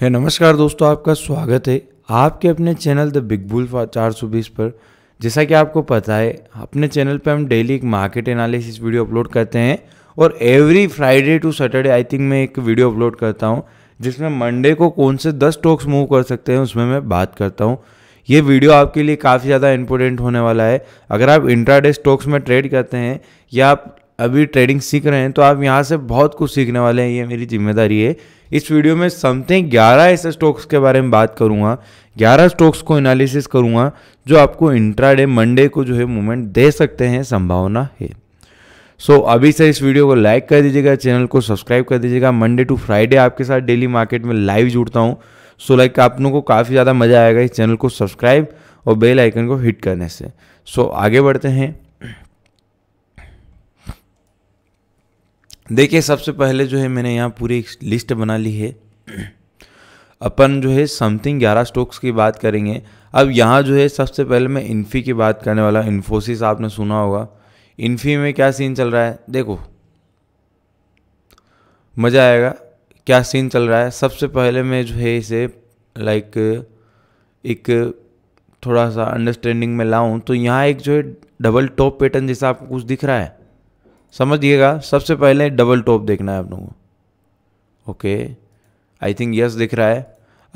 है नमस्कार दोस्तों आपका स्वागत है आपके अपने चैनल द बिग बुल चार सौ बीस पर जैसा कि आपको पता है अपने चैनल पर हम डेली एक मार्केट एनालिसिस वीडियो अपलोड करते हैं और every Friday to Saturday I think मैं एक वीडियो अपलोड करता हूँ जिसमें मंडे को कौन से दस स्टॉक्स मूव कर सकते हैं उसमें मैं बात करता हूँ ये वीडियो आपके लिए काफ़ी ज़्यादा इंपॉर्टेंट होने वाला है अगर आप इंट्राडे स्टॉक्स में ट्रेड करते हैं या आप अभी ट्रेडिंग सीख रहे हैं तो आप यहाँ से बहुत कुछ सीखने वाले हैं ये मेरी जिम्मेदारी है इस वीडियो में समथिंग ग्यारह ऐसे स्टॉक्स के बारे में बात करूंगा ग्यारह स्टॉक्स को एनालिसिस करूंगा जो आपको इंट्राडे मंडे को जो है मूवमेंट दे सकते हैं संभावना है सो so, अभी से इस वीडियो को लाइक कर दीजिएगा चैनल को सब्सक्राइब कर दीजिएगा मंडे टू फ्राइडे आपके साथ डेली मार्केट में लाइव जुड़ता हूँ सो लाइक आप लोगों को काफ़ी ज़्यादा मज़ा आएगा इस चैनल को सब्सक्राइब और बेल आइकन को हिट करने से सो so, आगे बढ़ते हैं देखिए सबसे पहले जो है मैंने यहाँ पूरी लिस्ट बना ली है अपन जो है समथिंग ग्यारह स्टॉक्स की बात करेंगे अब यहाँ जो है सबसे पहले मैं इन्फी की बात करने वाला इन्फोसिस आपने सुना होगा इन्फी में क्या सीन चल रहा है देखो मज़ा आएगा क्या सीन चल रहा है सबसे पहले मैं जो है इसे लाइक एक थोड़ा सा अंडरस्टैंडिंग में लाऊं तो यहाँ एक जो है डबल टॉप पैटर्न जैसा आपको कुछ दिख रहा है समझिएगा सबसे पहले डबल टॉप देखना है आप लोगों को ओके आई थिंक यस दिख रहा है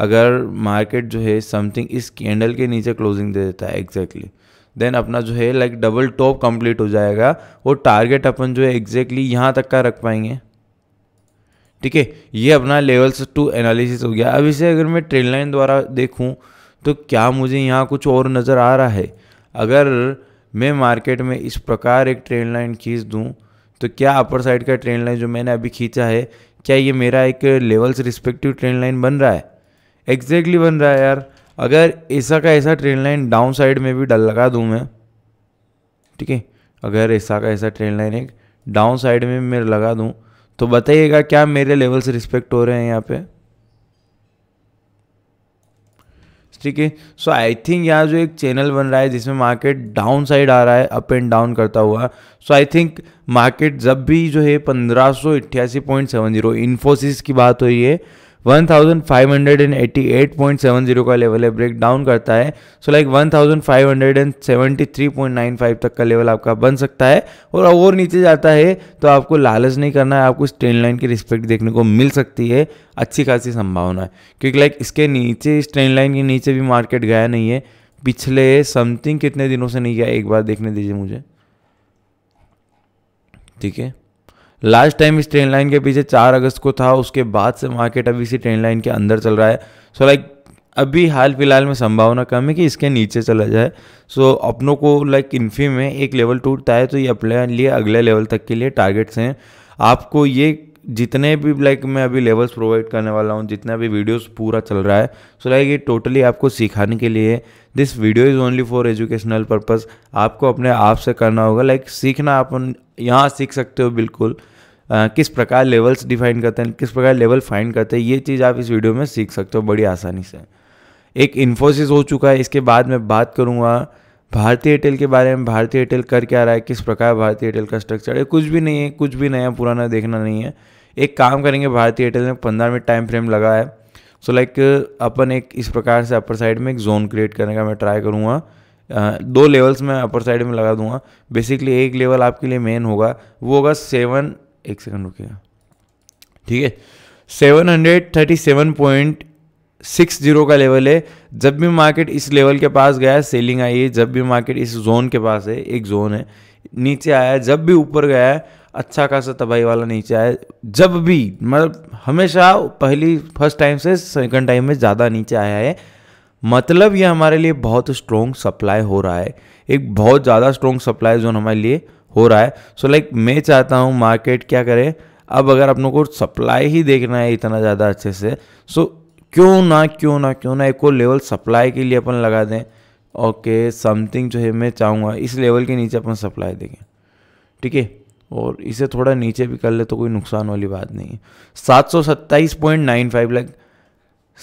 अगर मार्केट जो है समथिंग इस कैंडल के नीचे क्लोजिंग दे देता है एग्जैक्टली देन अपना जो है लाइक डबल टॉप कंप्लीट हो जाएगा वो टारगेट अपन जो है एग्जैक्टली यहाँ तक का रख पाएंगे ठीक है ये अपना लेवल्स टू एनालिसिस हो गया अब इसे अगर मैं ट्रेन लाइन द्वारा देखूँ तो क्या मुझे यहाँ कुछ और नज़र आ रहा है अगर मैं मार्केट में इस प्रकार एक ट्रेंड लाइन खींच दूँ तो क्या अपर साइड का ट्रेंड लाइन जो मैंने अभी खींचा है क्या ये मेरा एक लेवल्स रिस्पेक्टिव ट्रेंड लाइन बन रहा है एग्जैक्टली exactly बन रहा है यार अगर ऐसा का ऐसा ट्रेन लाइन डाउन साइड में भी डल लगा दूँ मैं ठीक है अगर ऐसा का ऐसा ट्रेन लाइन एक डाउन साइड में मैं लगा दूँ तो बताइएगा क्या मेरे लेवल्स रिस्पेक्ट हो रहे हैं यहाँ पे ठीक है सो आई थिंक यहाँ जो एक चैनल बन रहा है जिसमें मार्केट डाउन साइड आ रहा है अप एंड डाउन करता हुआ सो आई थिंक मार्केट जब भी जो है पंद्रह सौ इन्फोसिस की बात हो रही है 1588.70 का लेवल है ब्रेक डाउन करता है सो लाइक 1573.95 तक का लेवल आपका बन सकता है और और नीचे जाता है तो आपको लालच नहीं करना है आपको ट्रेन लाइन की रिस्पेक्ट देखने को मिल सकती है अच्छी खासी संभावना है क्योंकि लाइक इसके नीचे इस ट्रेन लाइन के नीचे भी मार्केट गया नहीं है पिछले समथिंग कितने दिनों से नहीं गया एक बार देखने दीजिए मुझे ठीक है लास्ट टाइम इस ट्रेन लाइन के पीछे चार अगस्त को था उसके बाद से मार्केट अभी इसी ट्रेन लाइन के अंदर चल रहा है सो so लाइक like, अभी हाल फिलहाल में संभावना कम है कि इसके नीचे चला जाए सो so, अपनों को लाइक like, इन्फी में एक लेवल टूटता है तो ये अपने लिए अगले लेवल तक के लिए टारगेट्स हैं आपको ये जितने भी लाइक like, मैं अभी लेवल्स प्रोवाइड करने वाला हूँ जितना भी वीडियोस पूरा चल रहा है सो लाइक ये टोटली आपको सिखाने के लिए this video is only for educational purpose आपको अपने आप से करना होगा लाइक like, सीखना अपन यहाँ सीख सकते हो बिल्कुल किस प्रकार लेवल्स डिफाइन करते हैं किस प्रकार लेवल फाइंड करते हैं ये चीज़ आप इस वीडियो में सीख सकते हो बड़ी आसानी से एक इन्फोसिस हो चुका है इसके बाद मैं बात करूँगा भारतीय एयरटेल के बारे में भारतीय एयरटेल कर क्या रहा है किस प्रकार भारतीय एयरटेल का स्ट्रक्चर है कुछ भी नहीं है कुछ भी नया पुराना देखना नहीं है एक काम करेंगे भारतीय एयरटेल में पंद्रह मिनट टाइम फ्रेम लगा है सो so लाइक like, अपन एक इस प्रकार से अपर साइड में एक जोन क्रिएट करने का मैं ट्राई करूँगा दो लेवल्स मैं अपर साइड में लगा दूंगा बेसिकली एक लेवल आपके लिए मेन होगा वो होगा सेवन एक सेकंड रुकेगा ठीक है seven hundred thirty seven point six zero का लेवल है जब भी मार्केट इस लेवल के पास गया सेलिंग आई है जब भी मार्केट इस जोन के पास है एक जोन है नीचे आया जब भी ऊपर गया है अच्छा खासा तबाही वाला नीचे आया जब भी मतलब हमेशा पहली फर्स्ट टाइम से सेकंड टाइम में ज़्यादा नीचे आया है मतलब ये हमारे लिए बहुत स्ट्रॉन्ग सप्लाई हो रहा है एक बहुत ज़्यादा स्ट्रॉन्ग सप्लाई जोन हमारे लिए हो रहा है सो so लाइक like, मैं चाहता हूँ मार्केट क्या करे अब अगर अपनों को सप्लाई ही देखना है इतना ज़्यादा अच्छे से सो so, क्यों ना क्यों ना क्यों ना एक और लेवल सप्लाई के लिए अपन लगा दें ओके समथिंग जो है मैं चाहूँगा इस लेवल के नीचे अपन सप्लाई देखें ठीक है और इसे थोड़ा नीचे भी कर ले तो कोई नुकसान वाली बात नहीं है सात सौ सत्ताईस point nine five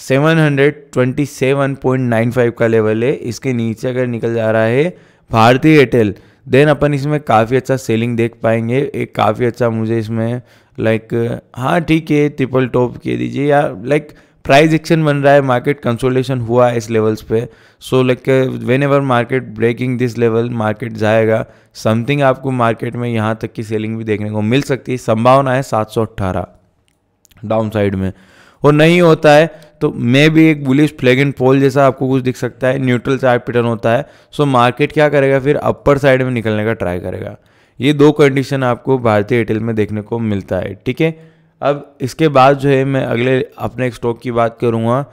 seven hundred twenty seven point nine five का लेवल है इसके नीचे अगर निकल जा रहा है भारतीय एयरटेल देन अपन इसमें काफ़ी अच्छा सेलिंग देख पाएंगे एक काफ़ी अच्छा मुझे इसमें लाइक हाँ ठीक है ट्रिपल टॉप के दीजिए या लाइक प्राइस एक्शन बन रहा है मार्केट कंसोलिडेशन हुआ है इस लेवल्स पे so like whenever market breaking this level market जाएगा समथिंग आपको मार्केट में यहाँ तक की सेलिंग भी देखने को मिल सकती है संभावना है सात सौ अट्ठारह डाउन साइड में और नहीं होता है तो मे भी एक बुलिश फ्लैग एंड पोल जैसा आपको कुछ दिख सकता है न्यूट्रल चार्ट पैटर्न होता है सो मार्केट क्या करेगा फिर अपर साइड में निकलने का ट्राई करेगा ये दो कंडीशन आपको भारतीय एयरटेल में देखने को मिलता है ठीक है अब इसके बाद जो है मैं अगले अपने एक स्टॉक की बात करूँगा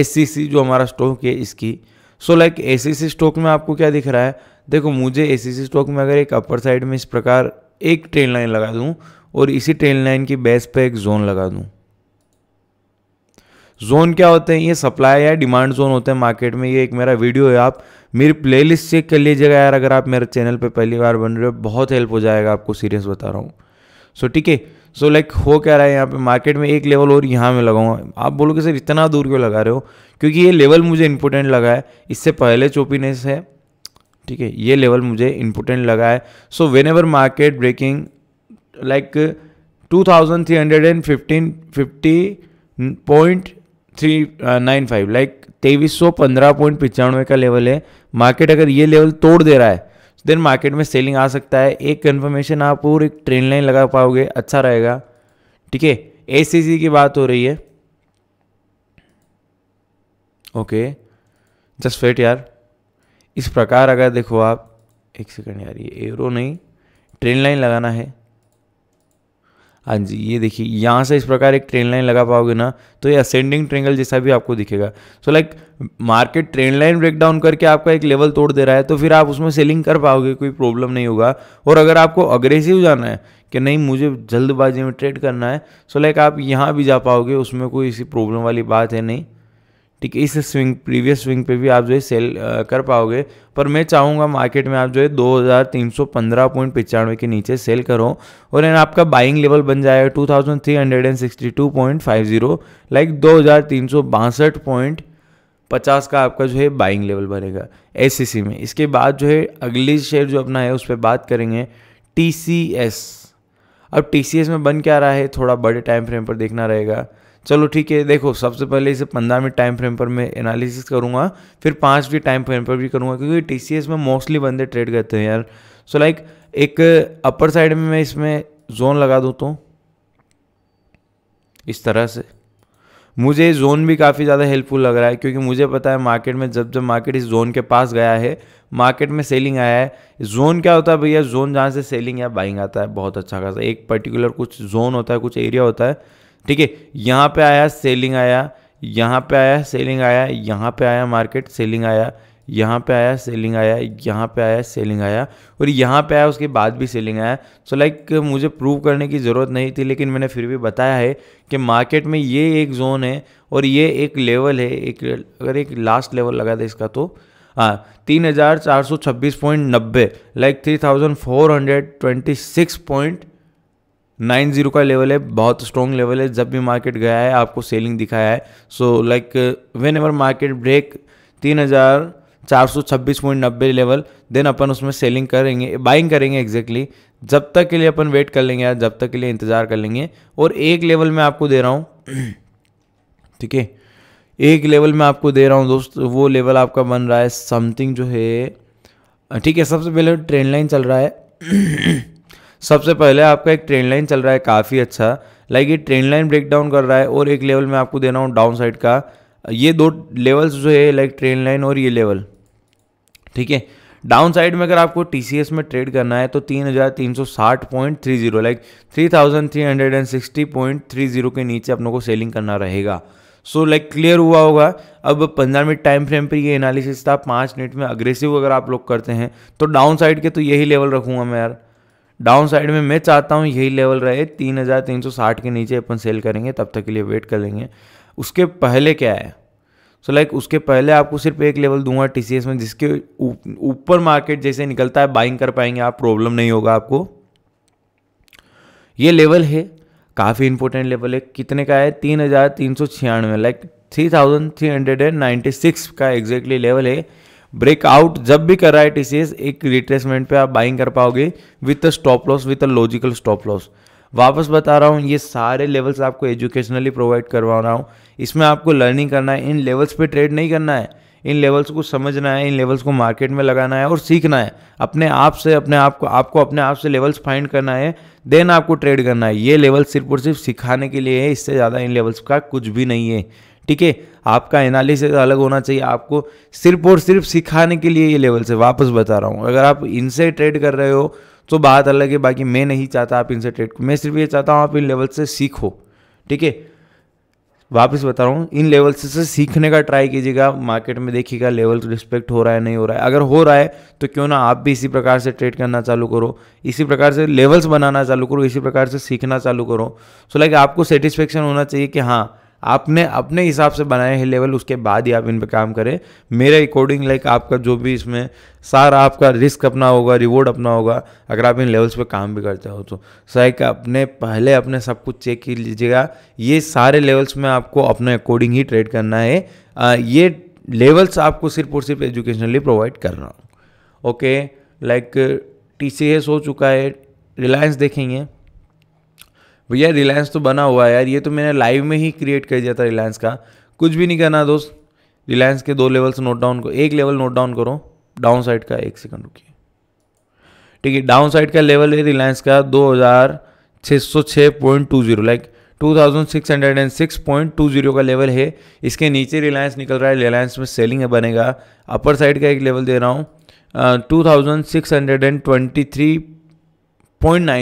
एस e जो हमारा स्टॉक है इसकी सो लाइक ए स्टॉक में आपको क्या दिख रहा है देखो मुझे ए स्टॉक e में अगर एक अपर साइड में इस प्रकार एक ट्रेन लाइन लगा दूँ और इसी ट्रेन लाइन की बेस पर एक जोन लगा दूँ जोन क्या होते हैं ये सप्लाई या डिमांड जोन होते हैं मार्केट में ये एक मेरा वीडियो है आप मेरी प्लेलिस्ट चेक कर लीजिएगा यार अगर आप मेरे चैनल पे पहली बार बन रहे हो बहुत हेल्प हो जाएगा आपको सीरियस बता रहा हूँ सो ठीक है सो लाइक हो क्या रहा है यहाँ पे मार्केट में एक लेवल और यहाँ में लगाऊंगा आप बोलोगे सर इतना दूर क्यों लगा रहे हो क्योंकि ये लेवल मुझे इम्पोर्टेंट लगा है इससे पहले चोपीनेस है ठीक है ये लेवल मुझे इम्पोर्टेंट लगा है so whenever market breaking like two thousand three hundred and fifteen fifty point three nine five like तेईस सौ पंद्रह पॉइंट पचानवे का लेवल है मार्केट अगर ये लेवल तोड़ दे रहा है तो देन मार्केट में सेलिंग आ सकता है एक कन्फर्मेशन आप और एक ट्रेन लाइन लगा पाओगे अच्छा रहेगा ठीक है ए सी सी की बात हो रही है ओके जस्ट वेट यार इस प्रकार अगर देखो आप एक सेकंड यार ये एरो नहीं ट्रेन लाइन लगाना है हाँ जी ये देखिए यहाँ से इस प्रकार एक ट्रेन लाइन लगा पाओगे ना तो ये असेंडिंग ट्रेंगल जैसा भी आपको दिखेगा so like market trend line breakdown करके आपका एक लेवल तोड़ दे रहा है तो फिर आप उसमें सेलिंग कर पाओगे कोई प्रॉब्लम नहीं होगा और अगर आपको अग्रेसिव जाना है कि नहीं मुझे जल्दबाजी में ट्रेड करना है सो लाइक आप यहाँ भी जा पाओगे उसमें कोई इसी प्रॉब्लम वाली बात है नहीं ठीक है इस स्विंग प्रीवियस स्विंग पे भी आप जो है सेल आ, कर पाओगे पर मैं चाहूँगा मार्केट में आप जो है दो हज़ार तीन सौ पंद्रह पॉइंट पचानवे के नीचे सेल करो और एन आपका बाइंग लेवल बन जाएगा two thousand three hundred and sixty two point five zero like दो हज़ार तीन सौ बासठ पॉइंट पचास का आपका जो है बाइंग लेवल बनेगा एस e में इसके बाद जो है अगली शेयर जो अपना है उस पर बात करेंगे टी अब टी में बन क्या रहा है थोड़ा बड़े टाइम फ्रेम पर देखना रहेगा चलो ठीक है देखो सबसे पहले इसे पंद्रह मिनट टाइम फ्रेम पर मैं एनालिसिस करूँगा फिर पाँच भी टाइम फ्रेम पर भी करूँगा क्योंकि टी में मोस्टली बंदे ट्रेड करते हैं यार सो so लाइक like, एक अपर साइड में मैं इसमें जोन लगा देता तो? हूँ इस तरह से मुझे जोन भी काफ़ी ज़्यादा हेल्पफुल लग रहा है क्योंकि मुझे पता है मार्केट में जब जब मार्केट इस जोन के पास गया है मार्केट में सेलिंग आया है जोन क्या होता है भैया जोन जहाँ से सेलिंग या बाइंग आता है बहुत अच्छा खासा एक पर्टिकुलर कुछ जोन होता है कुछ एरिया होता है ठीक है यहाँ पे आया सेलिंग आया यहाँ पे आया सेलिंग आया यहाँ पे आया मार्केट सेलिंग आया यहाँ पे आया सेलिंग आया यहाँ पे आया सेलिंग आया और यहाँ पे आया उसके बाद भी सेलिंग आया सो so लाइक like, मुझे प्रूव करने की ज़रूरत नहीं थी लेकिन मैंने फिर भी बताया है कि मार्केट में ये एक जोन है और ये एक लेवल है एक अगर एक लास्ट लेवल लगा था इसका तो हाँ तीन हज़ार चार सौ छब्बीस पॉइंट नब्बे like three thousand four hundred twenty six point nine zero का लेवल है बहुत स्ट्रॉन्ग लेवल है जब भी मार्केट गया है आपको सेलिंग दिखाया है so like whenever market break तीन हज़ार चार सौ छब्बीस पॉइंट नब्बे लेवल देन अपन उसमें सेलिंग करेंगे बाइंग करेंगे एग्जैक्टली exactly, जब तक के लिए अपन वेट कर लेंगे यार जब तक के लिए इंतज़ार कर लेंगे और एक लेवल में आपको दे रहा हूँ ठीक है एक लेवल में आपको दे रहा हूँ दोस्त वो लेवल आपका बन रहा है समथिंग जो है ठीक है सबसे पहले ट्रेंड लाइन चल रहा है सबसे पहले आपका एक ट्रेन लाइन चल रहा है काफ़ी अच्छा लाइक ये ट्रेन लाइन ब्रेक डाउन कर रहा है और एक लेवल मैं आपको दे रहा हूँ डाउन साइड का ये दो लेवल्स जो है लाइक ट्रेन लाइन और ये लेवल ठीक है डाउन साइड में अगर आपको टी में ट्रेड करना है तो तीन हज़ार तीन सौ साठ point three zero like three thousand three hundred and sixty point three zero के नीचे अपनों को सेलिंग करना रहेगा सो लाइक क्लियर हुआ होगा अब पंद्रह मिनट टाइम फ्रेम पर ये एनालिसिस था पाँच मिनट में अग्रेसिव अगर आप लोग करते हैं तो डाउन साइड के तो यही लेवल रखूँगा मैं यार डाउन साइड में मैं चाहता हूँ यही लेवल रहे तीन तीन हजार सौ साठ के नीचे अपन सेल करेंगे तब तक के लिए वेट कर लेंगे उसके पहले क्या है सो so लाइक like उसके पहले आपको सिर्फ एक लेवल दूंगा टी में जिसके ऊपर मार्केट जैसे निकलता है बाइंग कर पाएंगे आप प्रॉब्लम नहीं होगा आपको ये लेवल है काफ़ी इंपॉर्टेंट लेवल है कितने का है तीन हज़ार तीन सौ छियानवे like three thousand three hundred and ninety six का एग्जैक्टली लेवल है ब्रेकआउट जब भी कर रहा है टीसीएस एक रिट्रेसमेंट पे आप बाइंग कर पाओगे with a stop loss with a logical stop loss वापस बता रहा हूँ ये सारे लेवल्स आपको एजुकेशनली प्रोवाइड करवा रहा हूँ इसमें आपको लर्निंग करना है इन लेवल्स पे ट्रेड नहीं करना है इन लेवल्स को समझना है इन लेवल्स को मार्केट में लगाना है और सीखना है अपने आप से अपने आप को आपको अपने आप से लेवल्स फाइंड करना है देन आपको ट्रेड करना है ये लेवल सिर्फ और सिर्फ सिखाने के लिए है इससे ज़्यादा इन लेवल्स का कुछ भी नहीं है ठीक है आपका एनालिसिस अलग होना चाहिए आपको सिर्फ और सिर्फ सिखाने के लिए ये लेवल से वापस बता रहा हूँ अगर आप इनसे ट्रेड कर रहे हो तो बात अलग है बाकी मैं नहीं चाहता आप इनसे ट्रेड मैं सिर्फ ये चाहता हूँ आप इन लेवल से सीखो ठीक है वापस बता रहा हूँ इन लेवल से सीखने का ट्राई कीजिएगा मार्केट में देखिएगा लेवल रिस्पेक्ट हो रहा है नहीं हो रहा है अगर हो रहा है तो क्यों ना आप भी इसी प्रकार से ट्रेड करना चालू करो इसी प्रकार से लेवल्स बनाना चालू करो इसी प्रकार से सीखना चालू करो सो so लाइक like आपको सेटिस्फेक्शन होना चाहिए कि हाँ आपने अपने हिसाब से बनाए हैं लेवल उसके बाद ही आप इन पर काम करें मेरे अकॉर्डिंग लाइक आपका जो भी इसमें सारा आपका रिस्क अपना होगा रिवॉर्ड अपना होगा अगर आप इन लेवल्स पे काम भी करते हो तो सही अपने पहले अपने सब कुछ चेक कर लीजिएगा ये सारे लेवल्स में आपको अपने अकॉर्डिंग ही ट्रेड करना है आ, ये लेवल्स आपको सिर्फ और सिर्फ एजुकेशनली प्रोवाइड कर रहा हूँ ओके लाइक टी हो चुका है रिलायंस देखेंगे भैया रिलायंस तो बना हुआ है यार ये तो मैंने लाइव में ही क्रिएट कर दिया था रिलायंस का कुछ भी नहीं करना दोस्त रिलायंस के दो लेवल्स नोट डाउन को एक लेवल नोट डाउन करो डाउन साइड का एक सेकंड रुकिए ठीक है डाउन साइड का लेवल है रिलायंस का दो हज़ार छः सौ छः point two zero like zero का लेवल है इसके नीचे रिलायंस निकल रहा है रिलायंस में सेलिंग है बनेगा अपर साइड का एक लेवल दे रहा हूँ टू uh,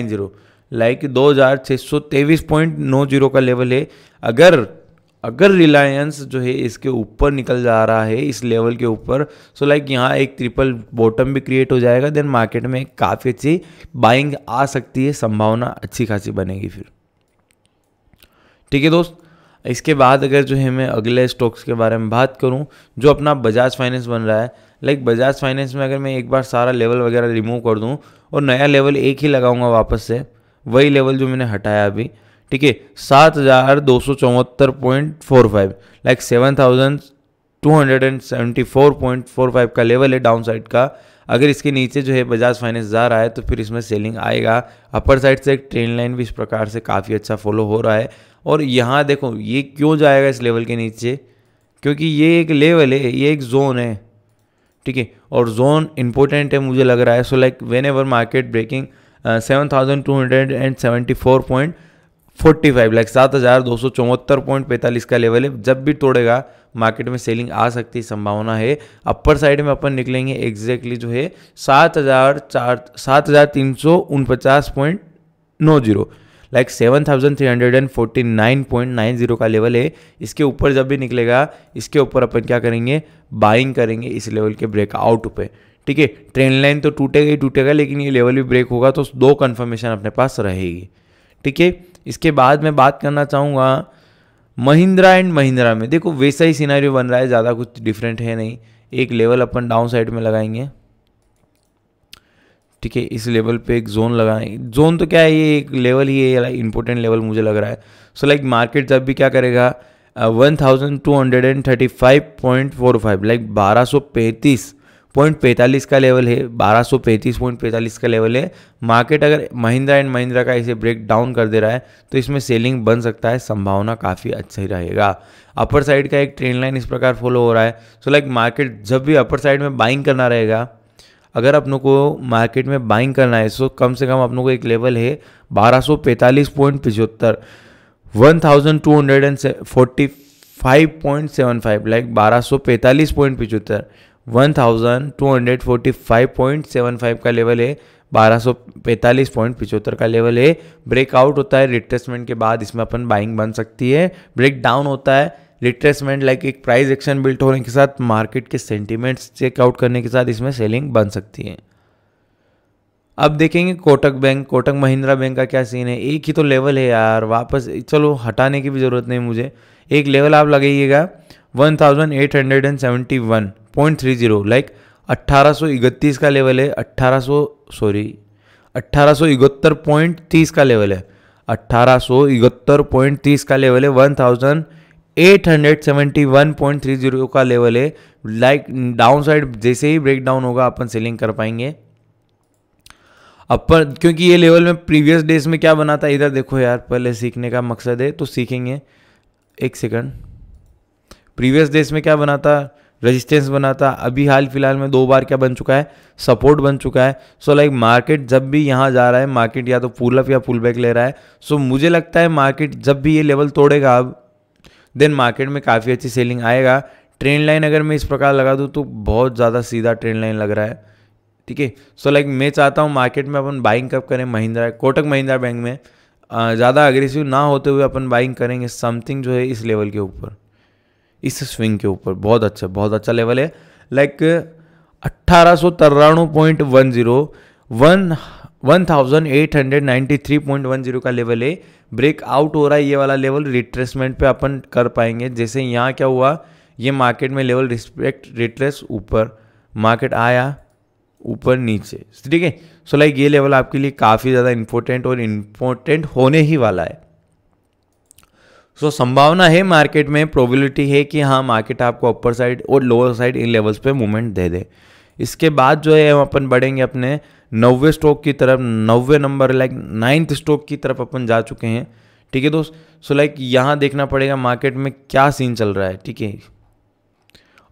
ज़ीरो लाइक दो हज़ार छः सौ तेईस पॉइंट नौ जीरो का लेवल है अगर अगर रिलायंस जो है इसके ऊपर निकल जा रहा है इस लेवल के ऊपर सो लाइक यहाँ एक ट्रिपल बॉटम भी क्रिएट हो जाएगा देन मार्केट में काफ़ी अच्छी बाइंग आ सकती है संभावना अच्छी खासी बनेगी फिर ठीक है दोस्त इसके बाद अगर जो है मैं अगले स्टॉक्स के बारे में बात करूं जो अपना बजाज फाइनेंस बन रहा है लाइक बजाज फाइनेंस में अगर मैं एक बार सारा लेवल वगैरह रिमूव कर दूं और नया लेवल एक ही लगाऊंगा वापस से वही लेवल जो मैंने हटाया अभी ठीक है सात हज़ार दो सौ चौहत्तर point four five like seven thousand two hundred and seventy four point four five का लेवल है डाउन साइड का अगर इसके नीचे जो है बजाज फाइनेंस जा रहा है तो फिर इसमें सेलिंग आएगा अपर साइड से एक ट्रेन लाइन भी इस प्रकार से काफ़ी अच्छा फॉलो हो रहा है और यहाँ देखो ये क्यों जाएगा इस लेवल के नीचे क्योंकि ये एक लेवल है ये एक जोन है ठीक है और जोन इंपॉर्टेंट है मुझे लग रहा है so like whenever market breaking seven thousand two hundred and seventy four point forty five lakh सात हज़ार दो सौ चौहत्तर पॉइंट पैंतालीस का लेवल है जब भी तोड़ेगा मार्केट में सेलिंग आ सकती संभावना है अपर साइड में अपन निकलेंगे एग्जैक्टली जो है सात हज़ार चार सात हज़ार तीन सौ उनपचास पॉइंट नौ zero like seven thousand three hundred and forty nine point nine zero का लेवल है इसके ऊपर जब भी निकलेगा इसके ऊपर अपन क्या करेंगे बाइंग करेंगे इस लेवल के ब्रेकआउट पे ठीक है ट्रेन लाइन तो टूटेगा ही टूटेगा लेकिन ये लेवल भी ब्रेक होगा तो दो कन्फर्मेशन अपने पास रहेगी ठीक है इसके बाद मैं बात करना चाहूँगा महिंद्रा एंड महिंद्रा में देखो वैसा ही सीनारी बन रहा है ज़्यादा कुछ डिफरेंट है नहीं एक लेवल अपन डाउन साइड में लगाएंगे ठीक है इस लेवल पे एक जोन लगाएंगे जोन तो क्या है ये एक लेवल ही है इंपॉर्टेंट लेवल मुझे लग रहा है सो लाइक मार्केट जब भी क्या करेगा one thousand two hundred and thirty five point four five like बारह सौ पैंतीस पॉइंट पैंतालीस का लेवल है बारह सौ पैंतीस पॉइंट पैंतालीस का लेवल है मार्केट अगर महिंद्रा एंड महिंद्रा का इसे ब्रेक डाउन कर दे रहा है तो इसमें सेलिंग बन सकता है संभावना काफ़ी अच्छा ही रहेगा अपर साइड का एक ट्रेंड लाइन इस प्रकार फॉलो हो रहा है सो लाइक मार्केट जब भी अपर साइड में बाइंग करना रहेगा अगर अपनों को मार्केट में बाइंग करना है सो कम से कम अपनों को एक लेवल है बारह सौ पैंतालीस पॉइंट पिचहत्तर one thousand two hundred and forty five point seven five like बारह सौ पैंतालीस पॉइंट पिचहत्तर 1245.75 का लेवल है 1245.75 का लेवल है ब्रेकआउट होता है रिट्रेसमेंट के बाद इसमें अपन बाइंग बन सकती है ब्रेक डाउन होता है रिट्रेसमेंट लाइक एक प्राइस एक्शन बिल्ट होने के साथ मार्केट के सेंटीमेंट्स चेकआउट करने के साथ इसमें सेलिंग बन सकती है अब देखेंगे कोटक बैंक कोटक महिंद्रा बैंक का क्या सीन है एक ही तो लेवल है यार वापस चलो हटाने की भी ज़रूरत नहीं मुझे एक लेवल आप लगाइएगा one point three zero like अट्ठारह सौ इकतीस का लेवल है अट्ठारह सौ सॉरी अट्ठारह सौ इकहत्तर पॉइंट तीस का लेवल है अट्ठारह सौ इकहत्तर पॉइंट तीस का लेवल है one thousand eight hundred seventy one point three zero का लेवल है लाइक डाउन साइड जैसे ही ब्रेक डाउन होगा अपन सेलिंग कर पाएंगे अपन क्योंकि ये लेवल में प्रीवियस डेज में क्या बना था इधर देखो यार पहले सीखने का मकसद है तो सीखेंगे एक सेकंड प्रीवियस डेज में क्या बना था रेजिस्टेंस बना था अभी हाल फिलहाल में दो बार क्या बन चुका है सपोर्ट बन चुका है सो लाइक मार्केट जब भी यहाँ जा रहा है मार्केट या तो पुल अप या पुल बैक ले रहा है सो so, मुझे लगता है मार्केट जब भी ये लेवल तोड़ेगा अब देन मार्केट में काफ़ी अच्छी सेलिंग आएगा ट्रेंड लाइन अगर मैं इस प्रकार लगा दूँ तो बहुत ज़्यादा सीधा ट्रेंड लाइन लग रहा है ठीक है सो लाइक मैं चाहता हूँ मार्केट में अपन बाइंग कब करें महिंद्रा कोटक महिंद्रा बैंक में ज़्यादा अग्रेसिव ना होते हुए अपन बाइंग करेंगे समथिंग जो है इस लेवल के ऊपर इस स्विंग के ऊपर बहुत अच्छा बहुत अच्छा लेवल है लाइक अट्ठारह सौ तिरानवे point one zero one one thousand eight hundred ninety three point one zero का लेवल है ब्रेक आउट हो रहा है ये वाला लेवल रिट्रेसमेंट पे अपन कर पाएंगे जैसे यहाँ क्या हुआ ये मार्केट में लेवल रिस्पेक्ट रिट्रेस ऊपर मार्केट आया ऊपर नीचे ठीक है सो लाइक ये लेवल आपके लिए काफ़ी ज़्यादा इम्पोर्टेंट और इम्पोर्टेंट होने ही वाला है सो so, संभावना है मार्केट में प्रोबेबिलिटी है कि हाँ मार्केट आपको अपर साइड और लोअर साइड इन लेवल्स पे मूवमेंट दे दे इसके बाद जो है हम अपन बढ़ेंगे अपने नब्बे स्टॉक की तरफ नब्बे नंबर लाइक नाइन्थ स्टॉक की तरफ अपन जा चुके हैं ठीक है दोस्त सो लाइक यहाँ देखना पड़ेगा मार्केट में क्या सीन चल रहा है ठीक है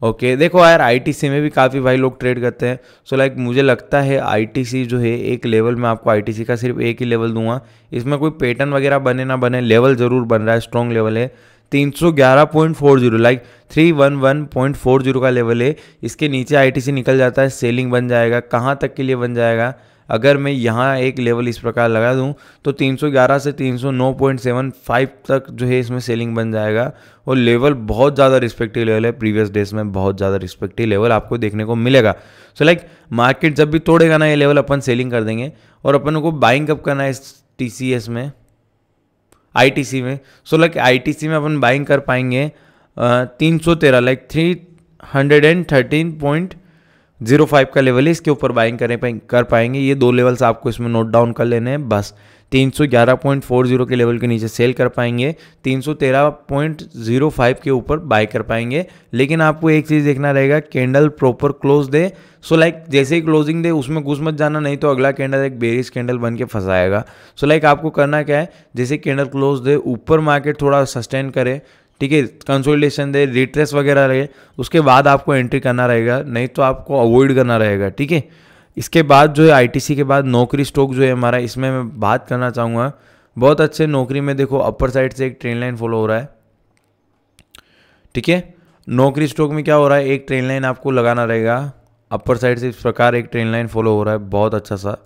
ओके okay, देखो यार आईटीसी में भी काफ़ी भाई लोग ट्रेड करते हैं सो so लाइक like, मुझे लगता है आईटीसी जो है एक लेवल में आपको आईटीसी का सिर्फ एक ही लेवल दूंगा इसमें कोई पैटर्न वगैरह बने ना बने लेवल ज़रूर बन रहा है स्ट्रॉन्ग लेवल है तीन सौ ग्यारह point four zero like three one one point four zero का लेवल है इसके नीचे आई निकल जाता है सेलिंग बन जाएगा कहाँ तक के लिए बन जाएगा अगर मैं यहाँ एक लेवल इस प्रकार लगा दूँ तो 311 से 309.75 तक जो है इसमें सेलिंग बन जाएगा और लेवल बहुत ज़्यादा रिस्पेक्टिव लेवल है प्रीवियस डेज में बहुत ज़्यादा रिस्पेक्टिव लेवल आपको देखने को मिलेगा सो लाइक मार्केट जब भी तोड़ेगा ना ये लेवल अपन सेलिंग कर देंगे और अपन को बाइंग कब करना है इस टी में आई में सो लाइक आई में अपन बाइंग कर पाएंगे तीन सौ तेरह like three hundred and thirteen point zero five का लेवल है इसके ऊपर बाइंग करें कर पाएंगे ये दो लेवल्स आपको इसमें नोट डाउन कर लेने हैं बस तीन सौ ग्यारह पॉइंट फोर जीरो के लेवल के नीचे सेल कर पाएंगे तीन सौ तेरह पॉइंट जीरो फाइव के ऊपर बाय कर पाएंगे लेकिन आपको एक चीज़ देखना रहेगा कैंडल प्रॉपर क्लोज दे सो लाइक जैसे ही क्लोजिंग दे उसमें घुस मत जाना नहीं तो अगला कैंडल एक बेरिस कैंडल बन के फंसाएगा सो लाइक आपको करना क्या है जैसे कैंडल क्लोज दे ऊपर मार्केट थोड़ा सस्टेन करे ठीक है कंसोलिडेशन दे रिट्रेस वगैरह रहे उसके बाद आपको एंट्री करना रहेगा नहीं तो आपको अवॉइड करना रहेगा ठीक है इसके बाद जो है आईटीसी के बाद नौकरी स्टॉक जो है हमारा इसमें मैं बात करना चाहूँगा बहुत अच्छे नौकरी में देखो अपर साइड से एक ट्रेन लाइन फॉलो हो रहा है ठीक है नौकरी स्टॉक में क्या हो रहा है एक ट्रेन लाइन आपको लगाना रहेगा अपर साइड से इस प्रकार एक ट्रेन लाइन फॉलो हो रहा है बहुत अच्छा सा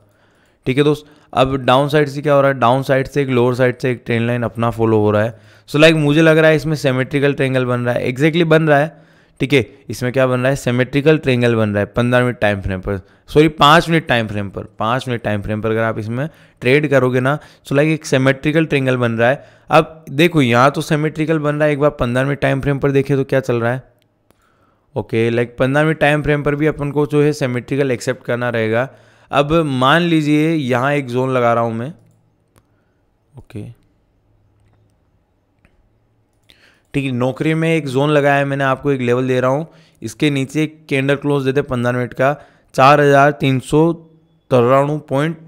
ठीक है दोस्त अब डाउन साइड से क्या हो रहा है डाउन साइड से एक लोअर साइड से एक ट्रेन लाइन अपना फॉलो हो रहा है सो so लाइक like, मुझे लग रहा है इसमें सेमेट्रिकल ट्रेंगल बन रहा है एग्जैक्टली exactly बन रहा है ठीक है इसमें क्या बन रहा है सेमेट्रिकल ट्रेंगल बन रहा है पंद्रह मिनट टाइम फ्रेम पर सॉरी पाँच मिनट टाइम फ्रेम पर पाँच मिनट टाइम फ्रेम पर अगर आप इसमें ट्रेड करोगे ना सो लाइक एक सेमेट्रिकल ट्रेंगल बन रहा है अब देखो यहाँ तो सेमेट्रिकल बन रहा है एक बार पंद्रह मिनट टाइम फ्रेम पर देखे तो क्या चल रहा है ओके लाइक पंद्रह मिनट टाइम फ्रेम पर भी अपन को जो है सेमेट्रिकल एक्सेप्ट करना रहेगा अब मान लीजिए यहाँ एक जोन लगा रहा हूँ मैं ओके ठीक है नौकरी में एक जोन लगाया है मैंने आपको एक लेवल दे रहा हूँ इसके नीचे एक कैंडल क्लोज देते पंद्रह मिनट का चार हज़ार तीन सौ तिरानवे point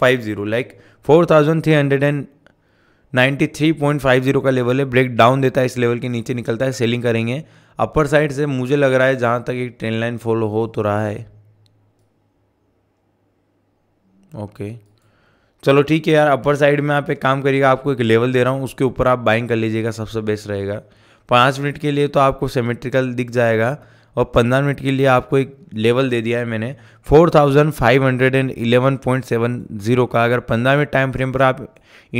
five zero like four thousand three hundred and ninety three point five zero का लेवल है ब्रेक डाउन देता है इस लेवल के नीचे निकलता है सेलिंग करेंगे अपर साइड से मुझे लग रहा है जहाँ तक एक ट्रेन लाइन फॉलो हो तो रहा है ओके चलो ठीक है यार अपर साइड में आप एक काम करिएगा आपको एक लेवल दे रहा हूँ उसके ऊपर आप बाइंग कर लीजिएगा सबसे बेस्ट रहेगा पाँच मिनट के लिए तो आपको सेमेट्रिकल दिख जाएगा और पंद्रह मिनट के लिए आपको एक लेवल दे दिया है मैंने four thousand five hundred and eleven point seven zero का अगर पंद्रह मिनट टाइम फ्रेम पर आप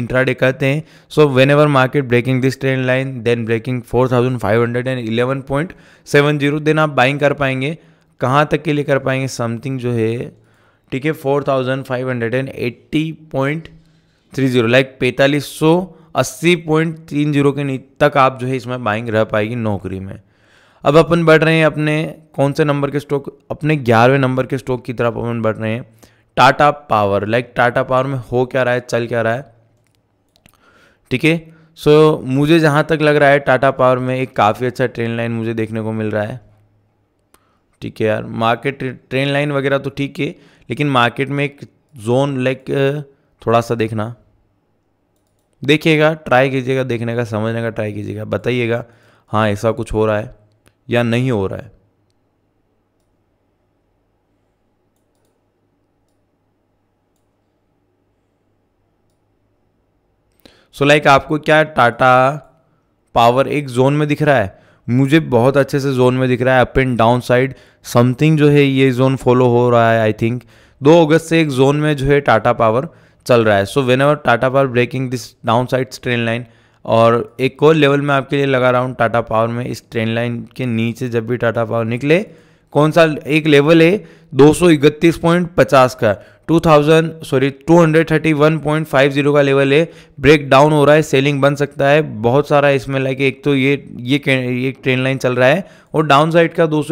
इंट्राडे करते हैं so whenever market breaking this trend line then breaking four thousand five hundred and eleven point seven zero then आप buying कर पाएंगे कहाँ तक के लिए कर पाएंगे समथिंग जो है ठीक है four thousand five hundred and eighty point three zero like पैंतालीस सौ अस्सी पॉइंट तीन जीरो के नीचे तक आप जो है इसमें बाइंग रह पाएगी नौकरी में अब अपन बढ़ रहे हैं अपने कौन से नंबर के स्टॉक अपने ग्यारहवें नंबर के स्टॉक की तरफ अपन बढ़ रहे हैं Tata power like Tata power में हो क्या रहा है चल क्या रहा है ठीक है सो मुझे जहाँ तक लग रहा है टाटा पावर में एक काफ़ी अच्छा ट्रेन लाइन मुझे देखने को मिल रहा है ठीक है यार मार्केट ट्रेन लाइन वगैरह तो ठीक है लेकिन मार्केट में एक जोन लाइक थोड़ा सा देखना देखिएगा ट्राई कीजिएगा देखने का समझने का ट्राई कीजिएगा बताइएगा हाँ ऐसा कुछ हो रहा है या नहीं हो रहा है सो so लाइक like आपको क्या टाटा पावर एक जोन में दिख रहा है मुझे बहुत अच्छे से जोन में दिख रहा है up and down side something जो है ये जोन फॉलो हो रहा है आई थिंक दो अगस्त से एक जोन में जो है टाटा पावर चल रहा है so whenever Tata power breaking this down side trend line और एक और लेवल में आपके लिए लगा रहा हूँ टाटा पावर में इस ट्रेन लाइन के नीचे जब भी टाटा पावर निकले कौन सा एक लेवल है दो का 2000 सॉरी 231.50 का लेवल है ब्रेक डाउन हो रहा है सेलिंग बन सकता है बहुत सारा इसमें लाइक एक तो ये ये ये ट्रेन लाइन चल रहा है और डाउन साइड का दो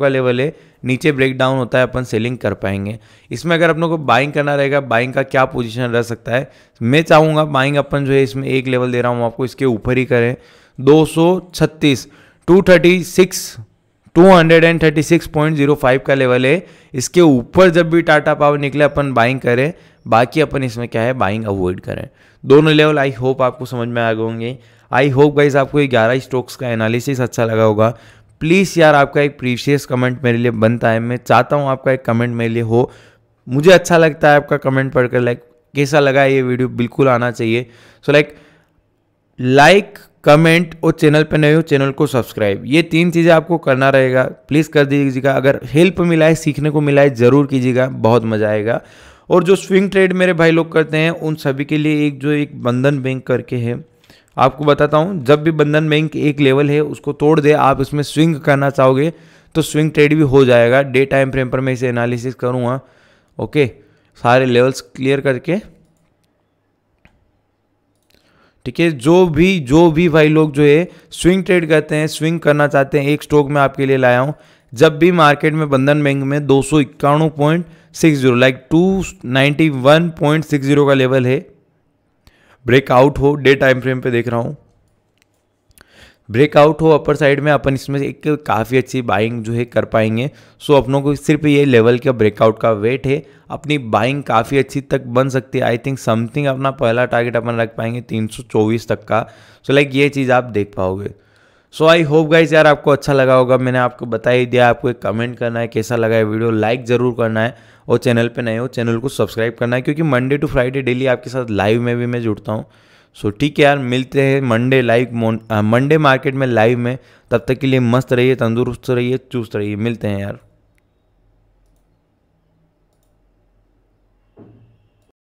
का लेवल है नीचे ब्रेक डाउन होता है अपन सेलिंग कर पाएंगे इसमें अगर अपनों को बाइंग करना रहेगा बाइंग का क्या पोजीशन रह सकता है मैं चाहूँगा बाइंग अपन जो है इसमें एक लेवल दे रहा हूँ आपको इसके ऊपर ही करें दो सौ छत्तीस टू थर्टी सिक्स 236.05 का लेवल है इसके ऊपर जब भी टाटा पावर निकले अपन बाइंग करें बाकी अपन इसमें क्या है बाइंग अवॉइड करें दोनों लेवल आई होप आपको समझ में आ गए होंगे आई होप गाइज आपको ग्यारह स्टॉक्स का एनालिसिस अच्छा लगा होगा प्लीज़ यार आपका एक प्रीशियस कमेंट मेरे लिए बनता है मैं चाहता हूँ आपका एक कमेंट मेरे लिए हो मुझे अच्छा लगता है आपका कमेंट पढ़कर लाइक कैसा लगा ये वीडियो बिल्कुल आना चाहिए सो लाइक लाइक कमेंट और चैनल पर नए हो चैनल को सब्सक्राइब ये तीन चीज़ें आपको करना रहेगा प्लीज़ कर दीजिएगा अगर हेल्प मिला है सीखने को मिला है ज़रूर कीजिएगा बहुत मज़ा आएगा और जो स्विंग ट्रेड मेरे भाई लोग करते हैं उन सभी के लिए एक जो एक बंधन बैंक करके है आपको बताता हूँ जब भी बंधन बैंक एक लेवल है उसको तोड़ दे आप इसमें स्विंग करना चाहोगे तो स्विंग ट्रेड भी हो जाएगा डे टाइम फ्रेम पर मैं इसे एनालिसिस करूँगा ओके सारे लेवल्स क्लियर करके ठीक है जो भी जो भी भाई लोग जो है स्विंग ट्रेड करते हैं स्विंग करना चाहते हैं एक स्टॉक में आपके लिए लाया हूँ जब भी मार्केट में बंधन बैंक में दो सौ इक्यानवे point six zero like two ninety one point six zero का लेवल है ब्रेकआउट हो डे टाइम फ्रेम पे देख रहा हूँ ब्रेकआउट हो अपर साइड में अपन इसमें एक काफ़ी अच्छी बाइंग जो है कर पाएंगे सो अपनों को सिर्फ ये लेवल का ब्रेकआउट का वेट है अपनी बाइंग काफ़ी अच्छी तक बन सकती है आई थिंक समथिंग अपना पहला टारगेट अपन रख पाएंगे 324 तक का सो so लाइक ये चीज़ आप देख पाओगे सो आई होप गाइज यार आपको अच्छा लगा होगा मैंने आपको बता ही दिया आपको एक कमेंट करना है कैसा लगा है वीडियो लाइक ज़रूर करना है और चैनल पे नए हो चैनल को सब्सक्राइब करना है क्योंकि मंडे टू फ्राइडे डेली आपके साथ लाइव में भी मैं जुड़ता हूँ सो ठीक है यार मिलते हैं मंडे लाइव मंडे मार्केट में लाइव में तब तक के लिए मस्त रहिए तंदुरुस्त रहिए चुस्त रहिए मिलते हैं यार